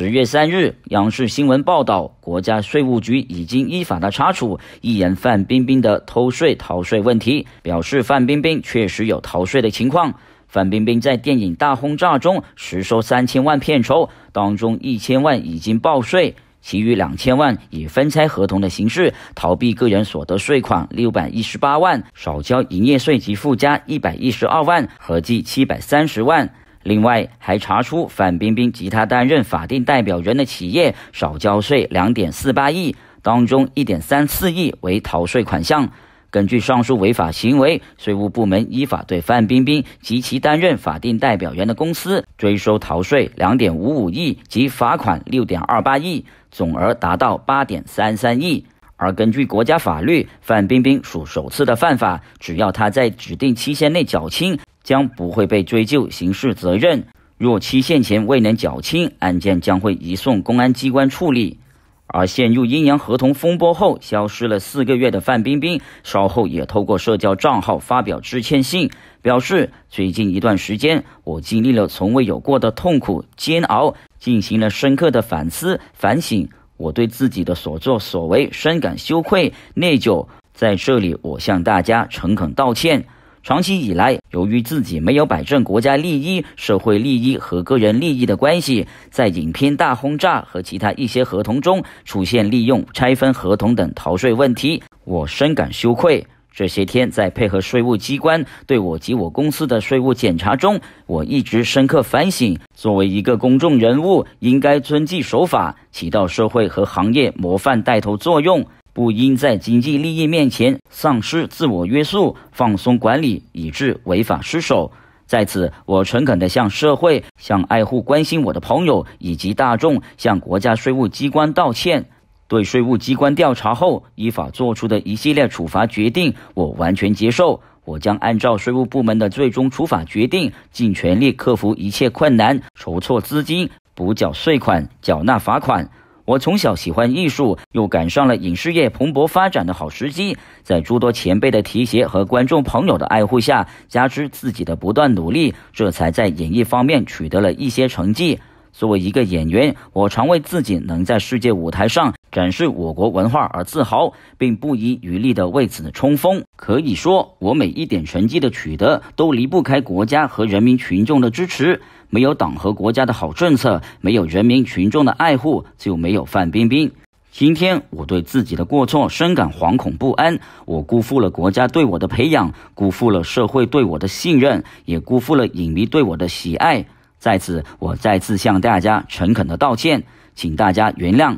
十月三日，央视新闻报道，国家税务局已经依法的查处艺人范冰冰的偷税逃税问题，表示范冰冰确实有逃税的情况。范冰冰在电影《大轰炸》中实收三千万片酬，当中一千万已经报税，其余两千万以分拆合同的形式逃避个人所得税款六百一十八万，少交营业税及附加一百一十二万，合计七百三十万。另外，还查出范冰冰及他担任法定代表人的企业少交税两点四八亿，当中一点三四亿为逃税款项。根据上述违法行为，税务部门依法对范冰冰及其担任法定代表人的公司追收逃税两点五五亿及罚款六点二八亿，总额达到八点三三亿。而根据国家法律，范冰冰属首次的犯法，只要他在指定期限内缴清。将不会被追究刑事责任。若期限前未能缴清，案件将会移送公安机关处理。而陷入阴阳合同风波后消失了四个月的范冰冰，稍后也透过社交账号发表致歉信，表示最近一段时间我经历了从未有过的痛苦煎熬，进行了深刻的反思反省，我对自己的所作所为深感羞愧内疚，在这里我向大家诚恳道歉。长期以来，由于自己没有摆正国家利益、社会利益和个人利益的关系，在影片大轰炸和其他一些合同中出现利用拆分合同等逃税问题，我深感羞愧。这些天在配合税务机关对我及我公司的税务检查中，我一直深刻反省。作为一个公众人物，应该遵纪守法，起到社会和行业模范带头作用。不应在经济利益面前丧失自我约束、放松管理，以致违法失守。在此，我诚恳地向社会、向爱护关心我的朋友以及大众、向国家税务机关道歉。对税务机关调查后依法作出的一系列处罚决定，我完全接受。我将按照税务部门的最终处罚决定，尽全力克服一切困难，筹措资金，补缴税款，缴纳罚款。我从小喜欢艺术，又赶上了影视业蓬勃发展的好时机，在诸多前辈的提携和观众朋友的爱护下，加之自己的不断努力，这才在演艺方面取得了一些成绩。作为一个演员，我常为自己能在世界舞台上。展示我国文化而自豪，并不遗余力的为此冲锋。可以说，我每一点成绩的取得，都离不开国家和人民群众的支持。没有党和国家的好政策，没有人民群众的爱护，就没有范冰冰。今天，我对自己的过错深感惶恐不安。我辜负了国家对我的培养，辜负了社会对我的信任，也辜负了影迷对我的喜爱。在此，我再次向大家诚恳的道歉，请大家原谅。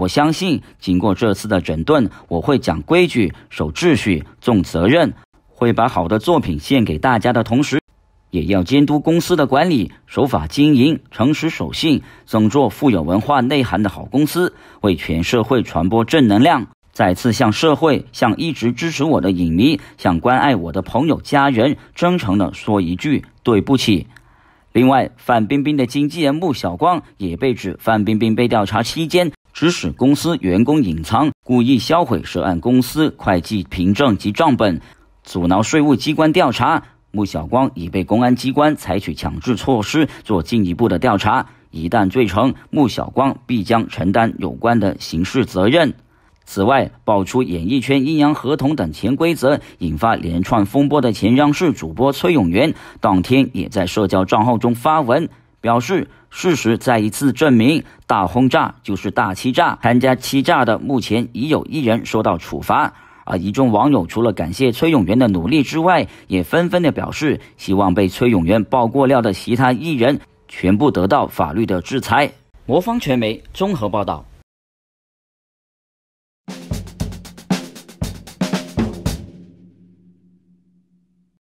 我相信，经过这次的整顿，我会讲规矩、守秩序、重责任，会把好的作品献给大家的同时，也要监督公司的管理，守法经营，诚实守信，做富有文化内涵的好公司，为全社会传播正能量。再次向社会、向一直支持我的影迷、向关爱我的朋友家人，真诚的说一句对不起。另外，范冰冰的经纪人穆小光也被指，范冰冰被调查期间。指使公司员工隐藏、故意销毁涉案公司会计凭证及账本，阻挠税务机关调查。穆小光已被公安机关采取强制措施，做进一步的调查。一旦罪成，穆小光必将承担有关的刑事责任。此外，爆出演艺圈阴阳合同等潜规则，引发连串风波的前央视主播崔永元，当天也在社交账号中发文。表示，事实再一次证明，大轰炸就是大欺诈，参加欺诈的目前已有一人受到处罚。而一众网友除了感谢崔永元的努力之外，也纷纷的表示，希望被崔永元爆过料的其他艺人全部得到法律的制裁。魔方传媒综合报道。